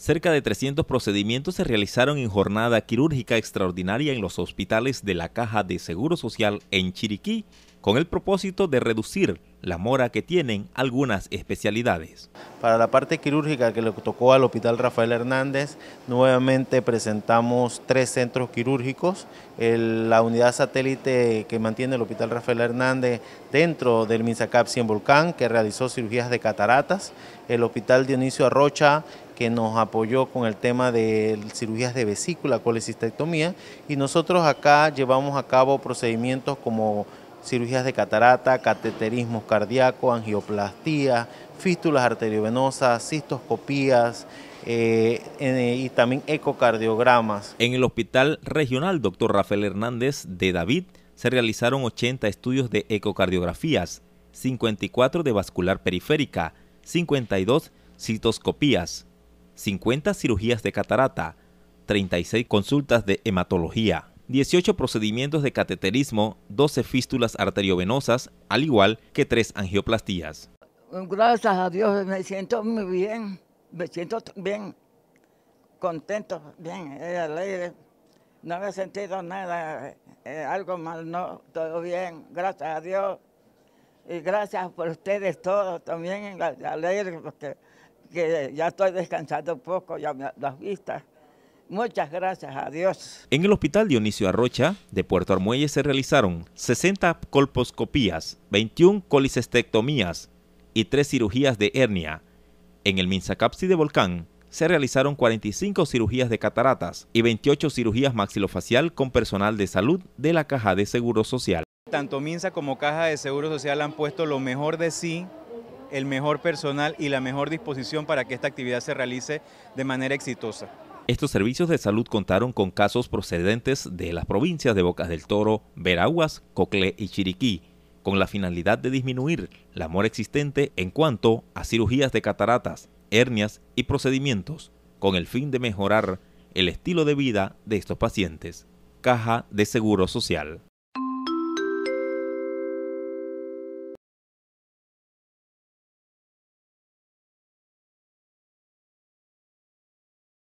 Cerca de 300 procedimientos se realizaron en jornada quirúrgica extraordinaria en los hospitales de la Caja de Seguro Social en Chiriquí, con el propósito de reducir la mora que tienen algunas especialidades. Para la parte quirúrgica que le tocó al Hospital Rafael Hernández, nuevamente presentamos tres centros quirúrgicos. la unidad satélite que mantiene el Hospital Rafael Hernández dentro del MINSACAP 100 Volcán, que realizó cirugías de cataratas. El Hospital Dionisio Arrocha que nos apoyó con el tema de cirugías de vesícula, colecistectomía, y nosotros acá llevamos a cabo procedimientos como cirugías de catarata, cateterismo cardíaco, angioplastía, fístulas arteriovenosas, cistoscopías, eh, eh, y también ecocardiogramas. En el Hospital Regional Dr. Rafael Hernández de David se realizaron 80 estudios de ecocardiografías, 54 de vascular periférica, 52 citoscopías, 50 cirugías de catarata, 36 consultas de hematología, 18 procedimientos de cateterismo, 12 fístulas arteriovenosas, al igual que 3 angioplastías. Gracias a Dios me siento muy bien, me siento bien, contento, bien, eh, alegre. No me he sentido nada, eh, algo mal, no, todo bien, gracias a Dios. Y gracias por ustedes todos también, alegre, porque que ya estoy descansando un poco, ya me, las vistas. Muchas gracias a Dios. En el Hospital Dionisio Arrocha de Puerto Armuelles se realizaron 60 colposcopías, 21 colicestectomías y 3 cirugías de hernia. En el Capsi de Volcán se realizaron 45 cirugías de cataratas y 28 cirugías maxilofacial con personal de salud de la Caja de Seguro Social. Tanto Minsa como Caja de Seguro Social han puesto lo mejor de sí el mejor personal y la mejor disposición para que esta actividad se realice de manera exitosa. Estos servicios de salud contaron con casos procedentes de las provincias de Bocas del Toro, Veraguas, Cocle y Chiriquí, con la finalidad de disminuir la mora existente en cuanto a cirugías de cataratas, hernias y procedimientos, con el fin de mejorar el estilo de vida de estos pacientes. Caja de Seguro Social.